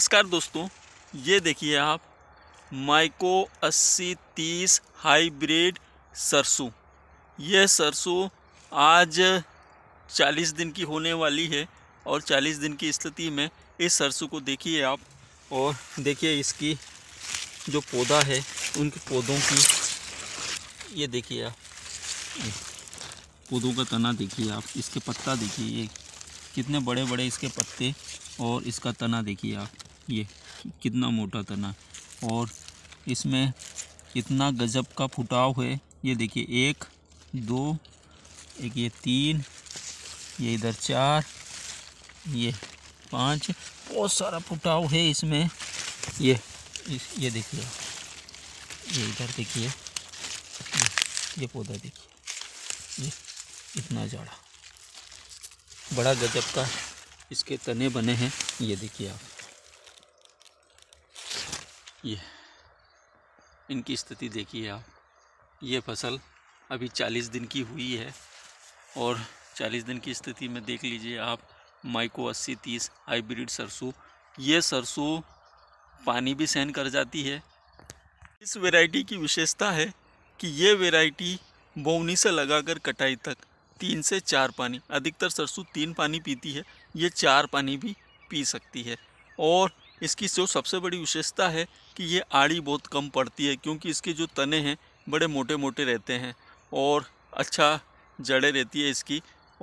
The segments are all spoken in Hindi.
नमस्कार दोस्तों ये देखिए आप माइको अस्सी तीस हाईब्रिड सरसों यह सरसों आज चालीस दिन की होने वाली है और चालीस दिन की स्थिति में इस सरसों को देखिए आप और देखिए इसकी जो पौधा है उनके पौधों की ये देखिए आप पौधों का तना देखिए आप इसके पत्ता देखिए ये कितने बड़े बड़े इसके पत्ते और इसका तना देखिए आप ये कितना मोटा तना और इसमें कितना गजब का फुटाव है ये देखिए एक दो एक ये तीन ये इधर चार ये पाँच बहुत सारा फुटाव है इसमें ये इस, ये देखिए ये इधर देखिए ये, ये पौधा देखिए ये इतना जाड़ा बड़ा गजब का इसके तने बने हैं ये देखिए आप ये इनकी स्थिति देखिए आप ये फसल अभी चालीस दिन की हुई है और चालीस दिन की स्थिति में देख लीजिए आप माइको अस्सी तीस हाईब्रिड सरसों ये सरसों पानी भी सहन कर जाती है इस वैरायटी की विशेषता है कि ये वैरायटी बोवनी से लगाकर कटाई तक तीन से चार पानी अधिकतर सरसों तीन पानी पीती है ये चार पानी भी पी सकती है और इसकी जो सबसे बड़ी विशेषता है कि ये आड़ी बहुत कम पड़ती है क्योंकि इसके जो तने हैं बड़े मोटे मोटे रहते हैं और अच्छा जड़ें रहती है इसकी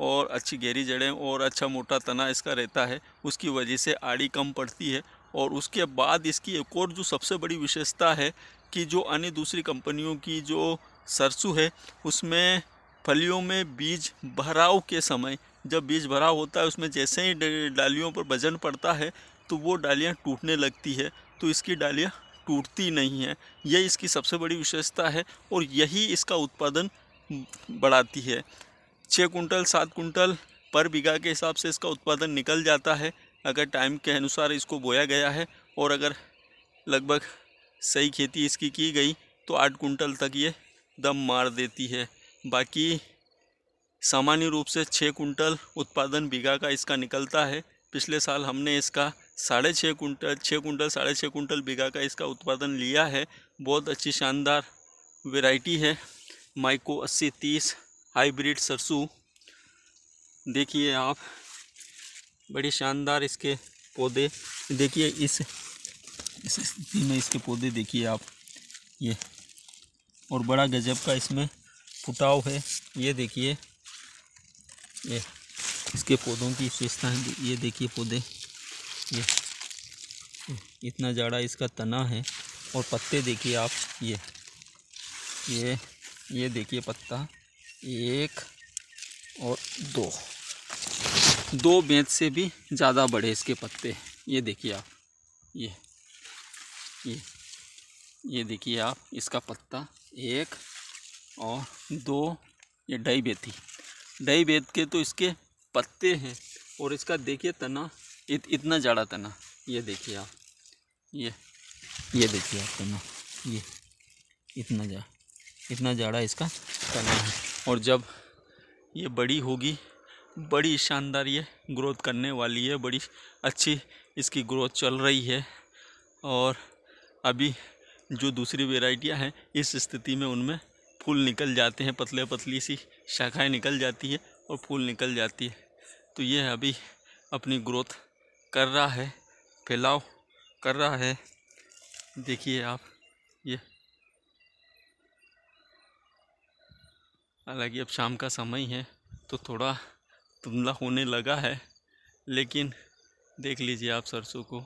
और अच्छी गहरी जड़ें और अच्छा मोटा तना इसका रहता है उसकी वजह से आड़ी कम पड़ती है और उसके बाद इसकी एक और जो सबसे बड़ी विशेषता है कि जो अन्य दूसरी कंपनियों की जो सरसों है उसमें फलियों में बीज भराव के समय जब बीज भराव होता है उसमें जैसे ही डालियों पर वजन पड़ता है तो वो डालियाँ टूटने लगती है तो इसकी डालियाँ टूटती नहीं है यह इसकी सबसे बड़ी विशेषता है और यही इसका उत्पादन बढ़ाती है छः कुंटल सात कुंटल पर बीघा के हिसाब से इसका उत्पादन निकल जाता है अगर टाइम के अनुसार इसको बोया गया है और अगर लगभग सही खेती इसकी की गई तो आठ कुंटल तक ये दम मार देती है बाकी सामान्य रूप से छः कुंटल उत्पादन बीघा का इसका निकलता है पिछले साल हमने इसका साढ़े छः कुंटल छः कुंटल साढ़े छः कुंटल बीघा का इसका उत्पादन लिया है बहुत अच्छी शानदार वेराइटी है माइको अस्सी तीस हाईब्रिड सरसों देखिए आप बड़ी शानदार इसके पौधे देखिए इस इस स्थिति में इसके पौधे देखिए आप ये और बड़ा गजब का इसमें फुटाव है ये देखिए ये इसके पौधों की विशेषता है ये देखिए पौधे ये इतना जाड़ा इसका तना है और पत्ते देखिए आप ये ये ये देखिए पत्ता एक और दो दो बेंच से भी ज़्यादा बड़े इसके पत्ते ये देखिए आप ये ये ये देखिए आप इसका पत्ता एक और दो ये डई बेती डई बेत के तो इसके पत्ते हैं और इसका देखिए तना इत, इतना जड़ा तना ये देखिए आप ये ये देखिए आप तना ये इतना जा इतना जाड़ा इसका तना है और जब ये बड़ी होगी बड़ी शानदार ये ग्रोथ करने वाली है बड़ी अच्छी इसकी ग्रोथ चल रही है और अभी जो दूसरी वेराइटियाँ हैं इस स्थिति में उनमें फूल निकल जाते हैं पतले पतली सी शाखाएं निकल जाती है और फूल निकल जाती है तो ये अभी अपनी ग्रोथ कर रहा है फैलाव कर रहा है देखिए आप ये हालांकि अब शाम का समय है तो थोड़ा धुंधला होने लगा है लेकिन देख लीजिए आप सरसों को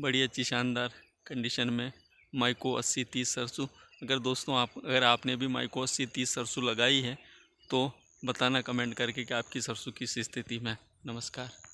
बड़ी अच्छी शानदार कंडीशन में माइको अस्सी तीस सरसों अगर दोस्तों आप अगर आपने भी माइको अस्सी तीस सरसों लगाई है तो बताना कमेंट करके कि आपकी सरसों किस स्थिति में नमस्कार